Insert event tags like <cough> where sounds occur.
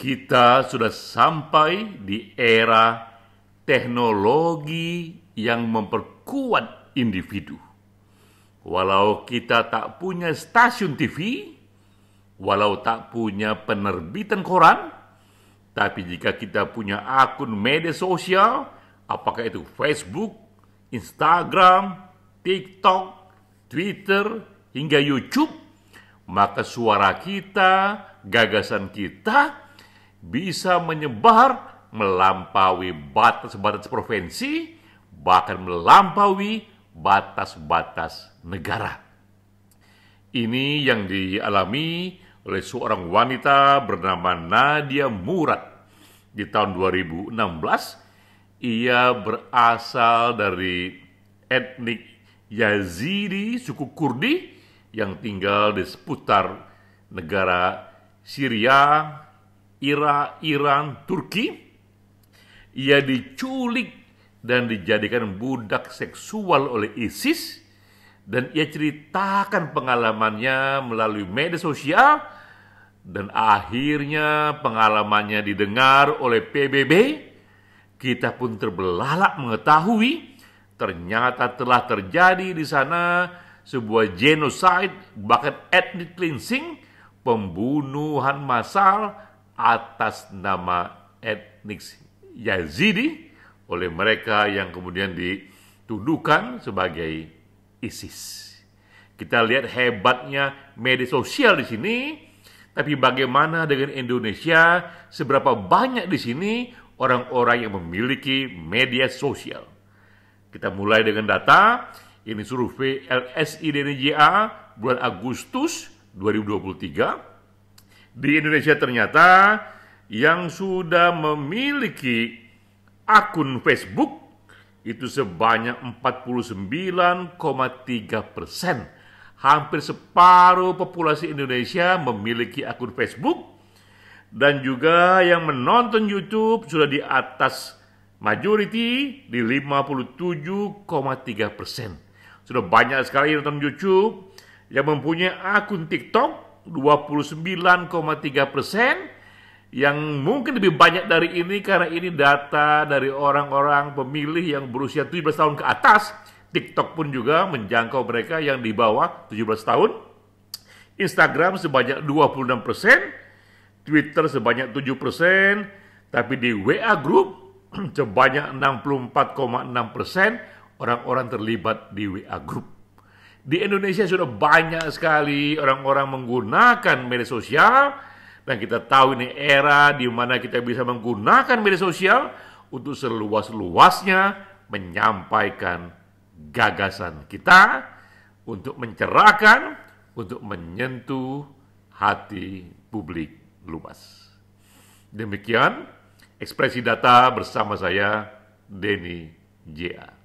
kita sudah sampai di era teknologi yang memperkuat individu. Walau kita tak punya stasiun TV, walau tak punya penerbitan koran, tapi jika kita punya akun media sosial, apakah itu Facebook, Instagram, TikTok, Twitter, hingga YouTube, maka suara kita, gagasan kita, bisa menyebar melampaui batas-batas provinsi, bahkan melampaui batas-batas negara. Ini yang dialami oleh seorang wanita bernama Nadia Murad. Di tahun 2016, ia berasal dari etnik Yazidi suku Kurdi yang tinggal di seputar negara Syria, Ira, Iran, Turki, ia diculik dan dijadikan budak seksual oleh ISIS dan ia ceritakan pengalamannya melalui media sosial dan akhirnya pengalamannya didengar oleh PBB kita pun terbelalak mengetahui ternyata telah terjadi di sana sebuah genocide bahkan ethnic cleansing pembunuhan massal atas nama etnis Yazidi oleh mereka yang kemudian dituduhkan sebagai ISIS. Kita lihat hebatnya media sosial di sini, tapi bagaimana dengan Indonesia? Seberapa banyak di sini orang-orang yang memiliki media sosial? Kita mulai dengan data ini survei LSI DNJA bulan Agustus 2023 di Indonesia ternyata yang sudah memiliki akun Facebook itu sebanyak 49,3 persen. Hampir separuh populasi Indonesia memiliki akun Facebook dan juga yang menonton YouTube sudah di atas majority di 57,3 persen. Sudah banyak sekali yang nonton YouTube yang mempunyai akun TikTok 29,3 persen yang mungkin lebih banyak dari ini karena ini data dari orang-orang pemilih yang berusia 17 tahun ke atas. TikTok pun juga menjangkau mereka yang di bawah 17 tahun. Instagram sebanyak 26 persen, Twitter sebanyak 7 persen, tapi di WA Group <clears throat> sebanyak 64,6 persen orang-orang terlibat di WA Group. Di Indonesia sudah banyak sekali orang-orang menggunakan media sosial dan kita tahu ini era di mana kita bisa menggunakan media sosial untuk seluas-luasnya menyampaikan gagasan kita untuk mencerahkan, untuk menyentuh hati publik luas. Demikian ekspresi data bersama saya Denny J.A.